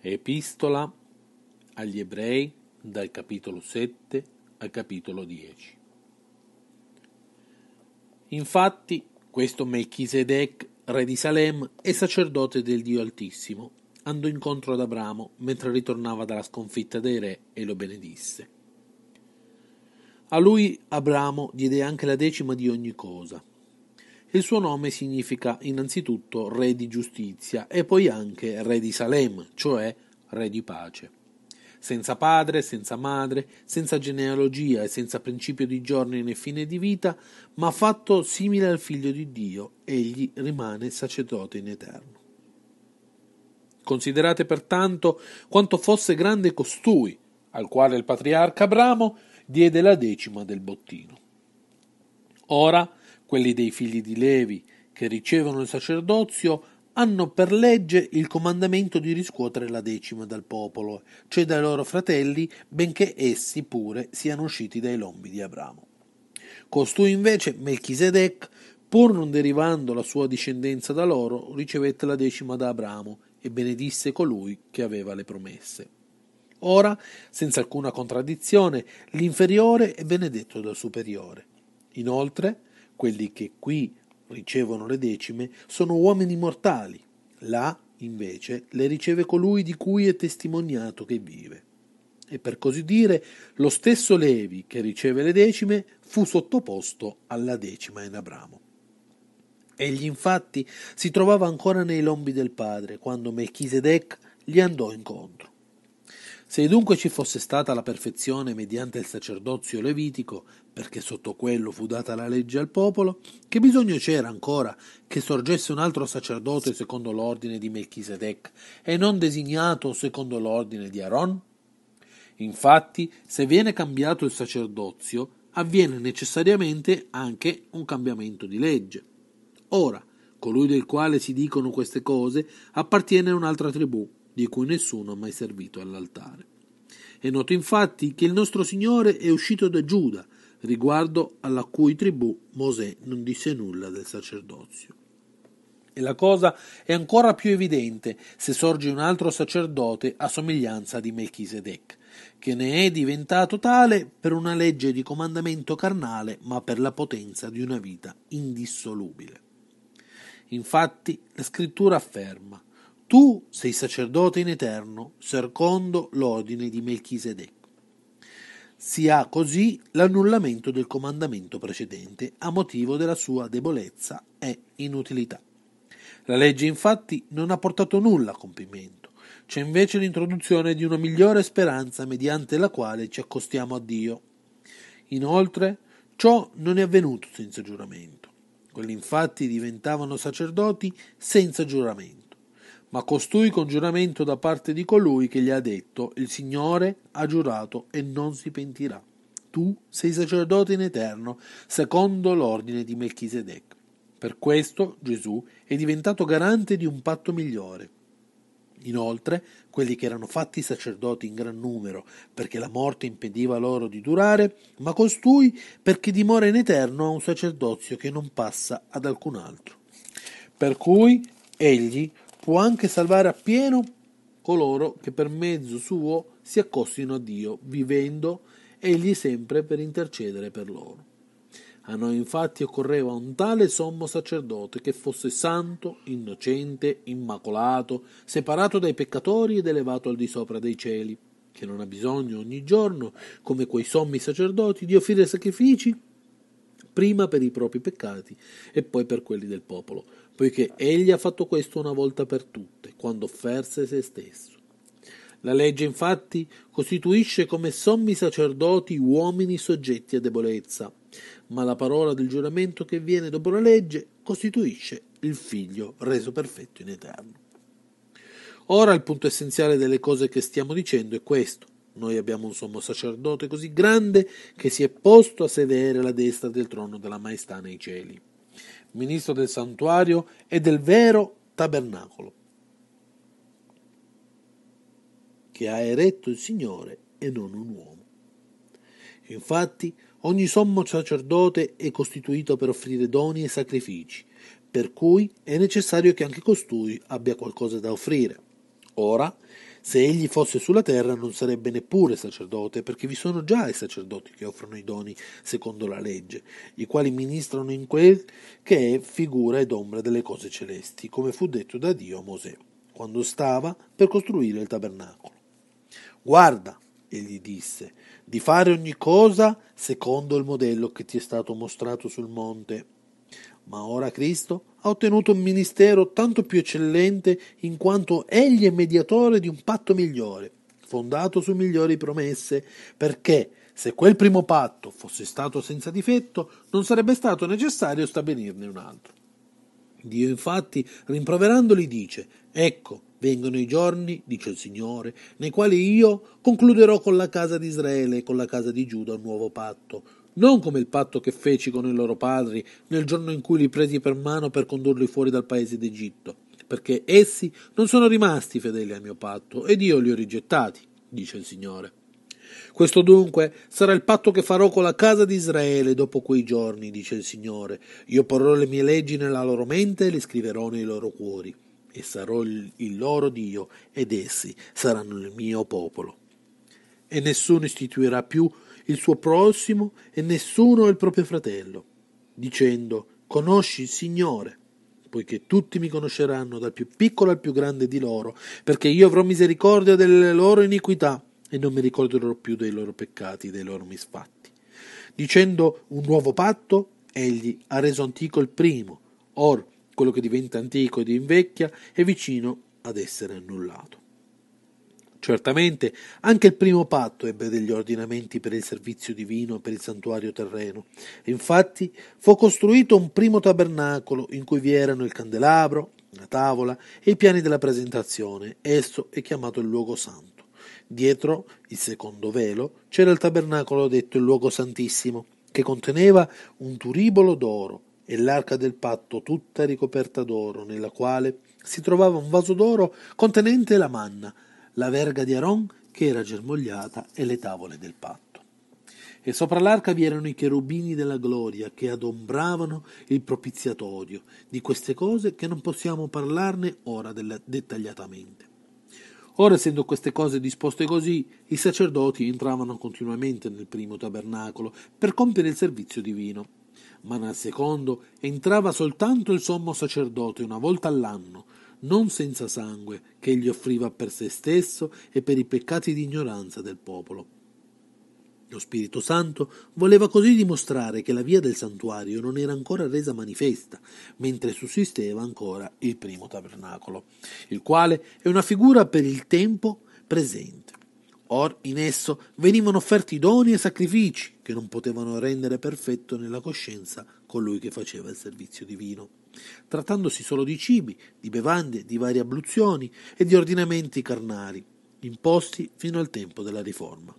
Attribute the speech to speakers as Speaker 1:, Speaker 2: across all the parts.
Speaker 1: Epistola agli Ebrei dal capitolo 7 al capitolo 10. Infatti, questo Melchisedec, re di Salem e sacerdote del Dio Altissimo, andò incontro ad Abramo mentre ritornava dalla sconfitta dei re e lo benedisse. A lui Abramo diede anche la decima di ogni cosa, il suo nome significa innanzitutto re di giustizia e poi anche re di Salem, cioè re di pace. Senza padre, senza madre, senza genealogia e senza principio di giorni né fine di vita, ma fatto simile al figlio di Dio, egli rimane sacerdote in eterno. Considerate pertanto quanto fosse grande costui, al quale il patriarca Abramo diede la decima del bottino. Ora quelli dei figli di Levi, che ricevono il sacerdozio, hanno per legge il comandamento di riscuotere la decima dal popolo, cioè dai loro fratelli, benché essi pure siano usciti dai lombi di Abramo. Costui invece, Melchisedec, pur non derivando la sua discendenza da loro, ricevette la decima da Abramo e benedisse colui che aveva le promesse. Ora, senza alcuna contraddizione, l'inferiore è benedetto dal superiore. Inoltre, quelli che qui ricevono le decime sono uomini mortali, là invece le riceve colui di cui è testimoniato che vive. E per così dire, lo stesso Levi che riceve le decime fu sottoposto alla decima in Abramo. Egli infatti si trovava ancora nei lombi del padre quando Melchisedec gli andò incontro. Se dunque ci fosse stata la perfezione mediante il sacerdozio levitico, perché sotto quello fu data la legge al popolo, che bisogno c'era ancora che sorgesse un altro sacerdote secondo l'ordine di Melchisedec e non designato secondo l'ordine di Aaron? Infatti, se viene cambiato il sacerdozio, avviene necessariamente anche un cambiamento di legge. Ora, colui del quale si dicono queste cose appartiene a un'altra tribù di cui nessuno ha mai servito all'altare. È noto infatti che il nostro Signore è uscito da Giuda, riguardo alla cui tribù Mosè non disse nulla del sacerdozio. E la cosa è ancora più evidente se sorge un altro sacerdote a somiglianza di Melchisedec, che ne è diventato tale per una legge di comandamento carnale, ma per la potenza di una vita indissolubile. Infatti la scrittura afferma tu sei sacerdote in eterno, secondo l'ordine di Melchisedec. Si ha così l'annullamento del comandamento precedente a motivo della sua debolezza e inutilità. La legge infatti non ha portato nulla a compimento c'è invece l'introduzione di una migliore speranza mediante la quale ci accostiamo a Dio. Inoltre, ciò non è avvenuto senza giuramento. Quelli infatti diventavano sacerdoti senza giuramento ma costui con giuramento da parte di colui che gli ha detto, il Signore ha giurato e non si pentirà. Tu sei sacerdote in eterno, secondo l'ordine di Melchisedec. Per questo Gesù è diventato garante di un patto migliore. Inoltre, quelli che erano fatti sacerdoti in gran numero, perché la morte impediva loro di durare, ma costui perché dimora in eterno a un sacerdozio che non passa ad alcun altro. Per cui egli può anche salvare appieno coloro che per mezzo suo si accostino a Dio, vivendo egli sempre per intercedere per loro. A noi infatti occorreva un tale sommo sacerdote che fosse santo, innocente, immacolato, separato dai peccatori ed elevato al di sopra dei cieli, che non ha bisogno ogni giorno, come quei sommi sacerdoti, di offrire sacrifici prima per i propri peccati e poi per quelli del popolo, poiché egli ha fatto questo una volta per tutte, quando offerse se stesso. La legge infatti costituisce come sommi sacerdoti uomini soggetti a debolezza, ma la parola del giuramento che viene dopo la legge costituisce il figlio reso perfetto in eterno. Ora il punto essenziale delle cose che stiamo dicendo è questo. Noi abbiamo un sommo sacerdote così grande che si è posto a sedere alla destra del trono della maestà nei cieli, ministro del santuario e del vero tabernacolo, che ha eretto il Signore e non un uomo. Infatti, ogni sommo sacerdote è costituito per offrire doni e sacrifici, per cui è necessario che anche costui abbia qualcosa da offrire. Ora, se egli fosse sulla terra non sarebbe neppure sacerdote, perché vi sono già i sacerdoti che offrono i doni secondo la legge, i quali ministrano in quel che è figura ed ombra delle cose celesti, come fu detto da Dio a Mosè, quando stava per costruire il tabernacolo. Guarda, egli disse, di fare ogni cosa secondo il modello che ti è stato mostrato sul monte ma ora Cristo ha ottenuto un ministero tanto più eccellente in quanto egli è mediatore di un patto migliore, fondato su migliori promesse, perché se quel primo patto fosse stato senza difetto, non sarebbe stato necessario stabilirne un altro. Dio infatti, rimproverandoli, dice, Ecco, vengono i giorni, dice il Signore, nei quali io concluderò con la casa di Israele e con la casa di Giuda un nuovo patto, non come il patto che feci con i loro padri nel giorno in cui li presi per mano per condurli fuori dal paese d'Egitto, perché essi non sono rimasti fedeli al mio patto ed io li ho rigettati, dice il Signore. Questo dunque sarà il patto che farò con la casa di Israele dopo quei giorni, dice il Signore. Io porrò le mie leggi nella loro mente e le scriverò nei loro cuori, e sarò il, il loro Dio, ed essi saranno il mio popolo. E nessuno istituirà più il suo prossimo e nessuno il proprio fratello, dicendo Conosci il Signore, poiché tutti mi conosceranno dal più piccolo al più grande di loro, perché io avrò misericordia delle loro iniquità e non mi ricorderò più dei loro peccati, dei loro misfatti. Dicendo un nuovo patto, egli ha reso antico il primo, or quello che diventa antico ed invecchia è vicino ad essere annullato. Certamente anche il primo patto ebbe degli ordinamenti per il servizio divino e per il santuario terreno. Infatti fu costruito un primo tabernacolo in cui vi erano il candelabro, la tavola e i piani della presentazione. Esso è chiamato il luogo santo. Dietro il secondo velo c'era il tabernacolo detto il luogo santissimo, che conteneva un turibolo d'oro e l'arca del patto tutta ricoperta d'oro, nella quale si trovava un vaso d'oro contenente la manna la verga di Aaron che era germogliata e le tavole del patto. E sopra l'arca vi erano i cherubini della gloria che adombravano il propiziatorio. Di queste cose che non possiamo parlarne ora dettagliatamente. Ora, essendo queste cose disposte così, i sacerdoti entravano continuamente nel primo tabernacolo per compiere il servizio divino. Ma nel secondo entrava soltanto il sommo sacerdote una volta all'anno non senza sangue, che egli offriva per se stesso e per i peccati di ignoranza del popolo. Lo Spirito Santo voleva così dimostrare che la via del santuario non era ancora resa manifesta, mentre sussisteva ancora il primo tabernacolo, il quale è una figura per il tempo presente. Or in esso venivano offerti doni e sacrifici che non potevano rendere perfetto nella coscienza colui che faceva il servizio divino trattandosi solo di cibi, di bevande, di varie abluzioni e di ordinamenti carnari, imposti fino al tempo della Riforma.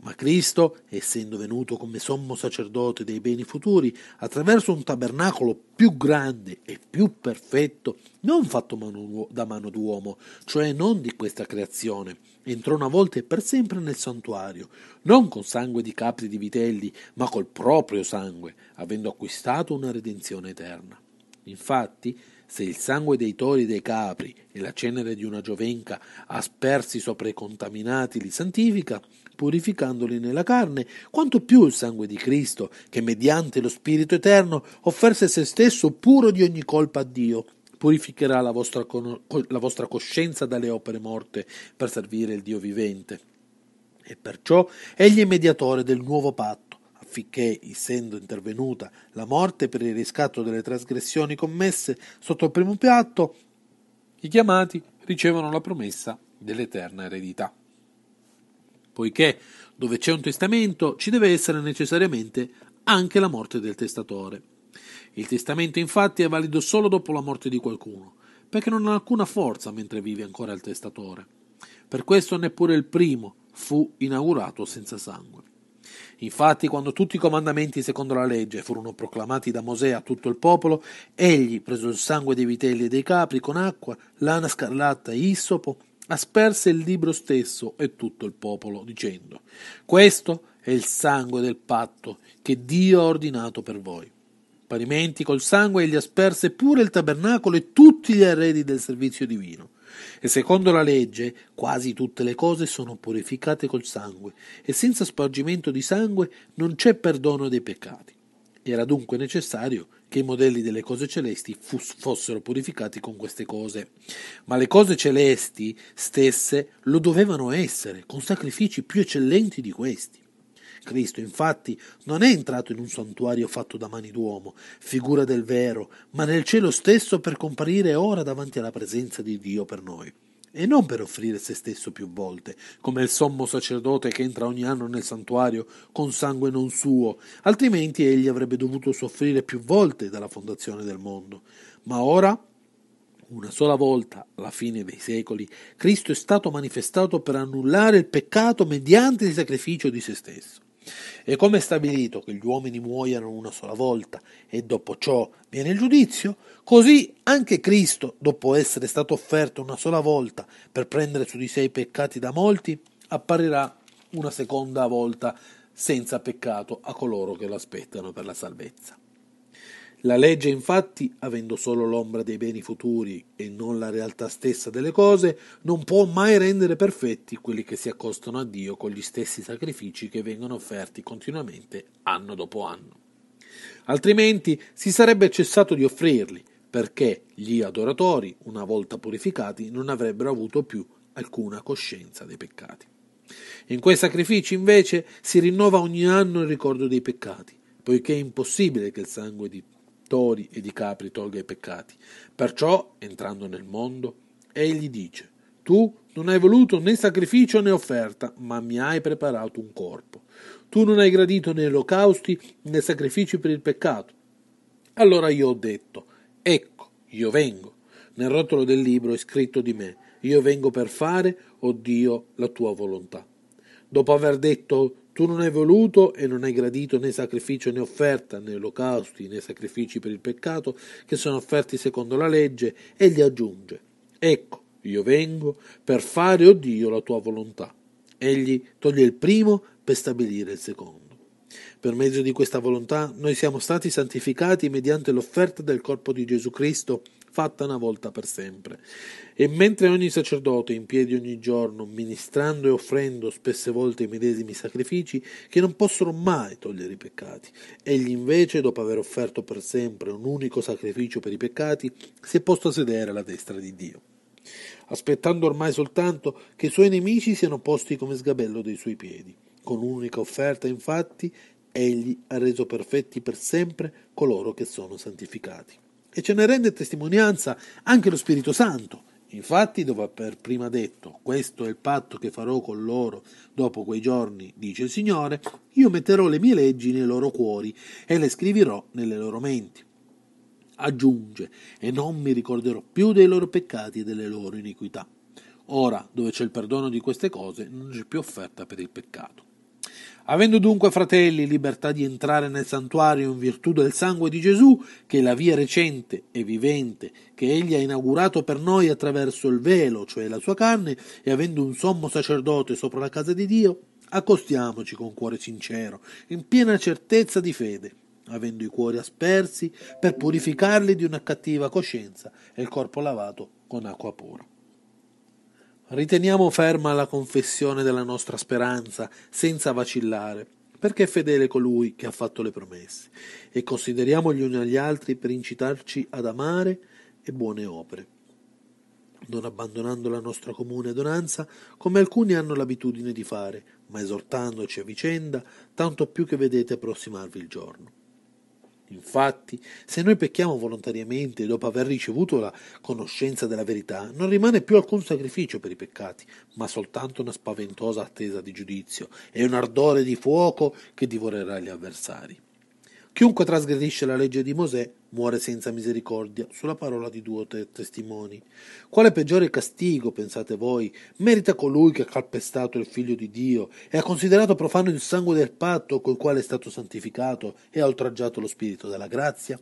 Speaker 1: Ma Cristo, essendo venuto come sommo sacerdote dei beni futuri, attraverso un tabernacolo più grande e più perfetto, non fatto manu- da mano d'uomo, cioè non di questa creazione, entrò una volta e per sempre nel santuario, non con sangue di capri e di vitelli, ma col proprio sangue, avendo acquistato una redenzione eterna. Infatti, se il sangue dei tori e dei capri e la cenere di una giovenca aspersi sopra i contaminati li santifica, purificandoli nella carne, quanto più il sangue di Cristo, che mediante lo Spirito Eterno offerse se stesso puro di ogni colpa a Dio, purificherà la vostra, la vostra coscienza dalle opere morte per servire il Dio vivente. E perciò egli è mediatore del nuovo patto finché, essendo intervenuta la morte per il riscatto delle trasgressioni commesse sotto il primo piatto, i chiamati ricevono la promessa dell'eterna eredità. Poiché dove c'è un testamento ci deve essere necessariamente anche la morte del testatore. Il testamento infatti è valido solo dopo la morte di qualcuno, perché non ha alcuna forza mentre vive ancora il testatore. Per questo neppure il primo fu inaugurato senza sangue. Infatti, quando tutti i comandamenti secondo la legge furono proclamati da Mosè a tutto il popolo, egli, preso il sangue dei vitelli e dei capri con acqua, lana scarlatta e issopo, asperse il libro stesso e tutto il popolo, dicendo: Questo è il sangue del patto che Dio ha ordinato per voi. Parimenti col sangue egli asperse pure il tabernacolo e tutti gli arredi del servizio divino. E secondo la legge, quasi tutte le cose sono purificate col sangue, e senza spargimento di sangue non c'è perdono dei peccati. Era dunque necessario che i modelli delle cose celesti fossero purificati con queste cose. Ma le cose celesti stesse lo dovevano essere, con sacrifici più eccellenti di questi. Cristo infatti non è entrato in un santuario fatto da mani d'uomo, figura del vero, ma nel cielo stesso per comparire ora davanti alla presenza di Dio per noi e non per offrire se stesso più volte, come il sommo sacerdote che entra ogni anno nel santuario con sangue non suo, altrimenti egli avrebbe dovuto soffrire più volte dalla fondazione del mondo. Ma ora, una sola volta, alla fine dei secoli, Cristo è stato manifestato per annullare il peccato mediante il sacrificio di se stesso. E come è stabilito che gli uomini muoiano una sola volta e dopo ciò viene il giudizio, così anche Cristo, dopo essere stato offerto una sola volta per prendere su di sé i peccati da molti, apparirà una seconda volta senza peccato a coloro che lo aspettano per la salvezza. La legge infatti, avendo solo l'ombra dei beni futuri e non la realtà stessa delle cose, non può mai rendere perfetti quelli che si accostano a Dio con gli stessi sacrifici che vengono offerti continuamente anno dopo anno. Altrimenti si sarebbe cessato di offrirli, perché gli adoratori, una volta purificati, non avrebbero avuto più alcuna coscienza dei peccati. In quei sacrifici invece si rinnova ogni anno il ricordo dei peccati, poiché è impossibile che il sangue di tori e di capri tolga i peccati. Perciò, entrando nel mondo, egli dice, tu non hai voluto né sacrificio né offerta, ma mi hai preparato un corpo. Tu non hai gradito né olocausti né sacrifici per il peccato. Allora io ho detto, ecco, io vengo. Nel rotolo del libro è scritto di me, io vengo per fare, o oh Dio, la tua volontà. Dopo aver detto tu non hai voluto e non hai gradito né sacrificio né offerta, né olocausti né sacrifici per il peccato che sono offerti secondo la legge, e gli aggiunge: Ecco, io vengo per fare, o oh Dio, la tua volontà. Egli toglie il primo per stabilire il secondo. Per mezzo di questa volontà noi siamo stati santificati mediante l'offerta del corpo di Gesù Cristo fatta una volta per sempre. E mentre ogni sacerdote in piedi ogni giorno, ministrando e offrendo spesse volte i medesimi sacrifici, che non possono mai togliere i peccati, egli invece, dopo aver offerto per sempre un unico sacrificio per i peccati, si è posto a sedere alla destra di Dio aspettando ormai soltanto che i suoi nemici siano posti come sgabello dei suoi piedi. Con un'unica offerta, infatti, egli ha reso perfetti per sempre coloro che sono santificati e ce ne rende testimonianza anche lo Spirito Santo. Infatti, dove ha per prima detto, questo è il patto che farò con loro dopo quei giorni, dice il Signore, io metterò le mie leggi nei loro cuori e le scriverò nelle loro menti. Aggiunge, e non mi ricorderò più dei loro peccati e delle loro iniquità. Ora, dove c'è il perdono di queste cose, non c'è più offerta per il peccato. Avendo dunque, fratelli, libertà di entrare nel santuario in virtù del sangue di Gesù, che è la via recente e vivente che egli ha inaugurato per noi attraverso il velo, cioè la sua carne, e avendo un sommo sacerdote sopra la casa di Dio, accostiamoci con cuore sincero, in piena certezza di fede, avendo i cuori aspersi per purificarli di una cattiva coscienza e il corpo lavato con acqua pura. Riteniamo ferma la confessione della nostra speranza, senza vacillare, perché è fedele colui che ha fatto le promesse, e consideriamo gli uni agli altri per incitarci ad amare e buone opere non abbandonando la nostra comune donanza, come alcuni hanno l'abitudine di fare, ma esortandoci a vicenda, tanto più che vedete approssimarvi il giorno. Infatti, se noi pecchiamo volontariamente dopo aver ricevuto la conoscenza della verità, non rimane più alcun sacrificio per i peccati, ma soltanto una spaventosa attesa di giudizio e un ardore di fuoco che divorerà gli avversari. Chiunque trasgredisce la legge di Mosè muore senza misericordia, sulla parola di due o tre testimoni. Quale peggiore castigo, pensate voi, merita colui che ha calpestato il figlio di Dio e ha considerato profano il sangue del patto col quale è stato santificato e ha oltraggiato lo spirito della grazia?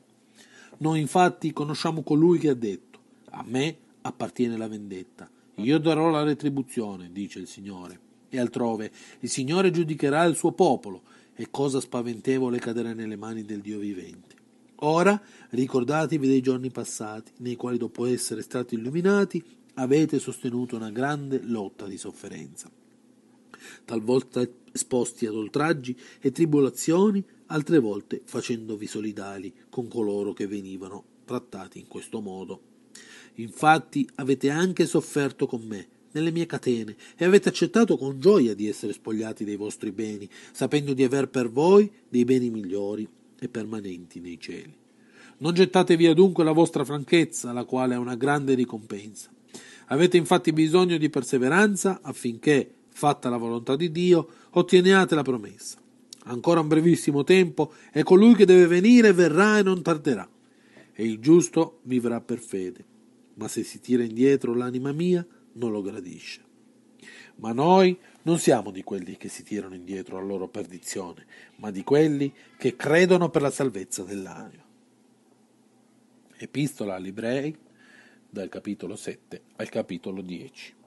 Speaker 1: Noi infatti conosciamo colui che ha detto, a me appartiene la vendetta, io darò la retribuzione, dice il Signore. E altrove, il Signore giudicherà il suo popolo e cosa spaventevole cadere nelle mani del Dio vivente. Ora ricordatevi dei giorni passati, nei quali dopo essere stati illuminati avete sostenuto una grande lotta di sofferenza, talvolta esposti ad oltraggi e tribolazioni, altre volte facendovi solidali con coloro che venivano trattati in questo modo. Infatti avete anche sofferto con me, nelle mie catene e avete accettato con gioia di essere spogliati dei vostri beni, sapendo di aver per voi dei beni migliori e permanenti nei cieli. Non gettate via dunque la vostra franchezza, la quale è una grande ricompensa. Avete infatti bisogno di perseveranza affinché, fatta la volontà di Dio, otteniate la promessa. Ancora un brevissimo tempo e colui che deve venire verrà e non tarderà. E il giusto vivrà per fede. Ma se si tira indietro l'anima mia, non lo gradisce. Ma noi non siamo di quelli che si tirano indietro alla loro perdizione, ma di quelli che credono per la salvezza dell'anima. Epistola agli ebrei dal capitolo 7 al capitolo 10.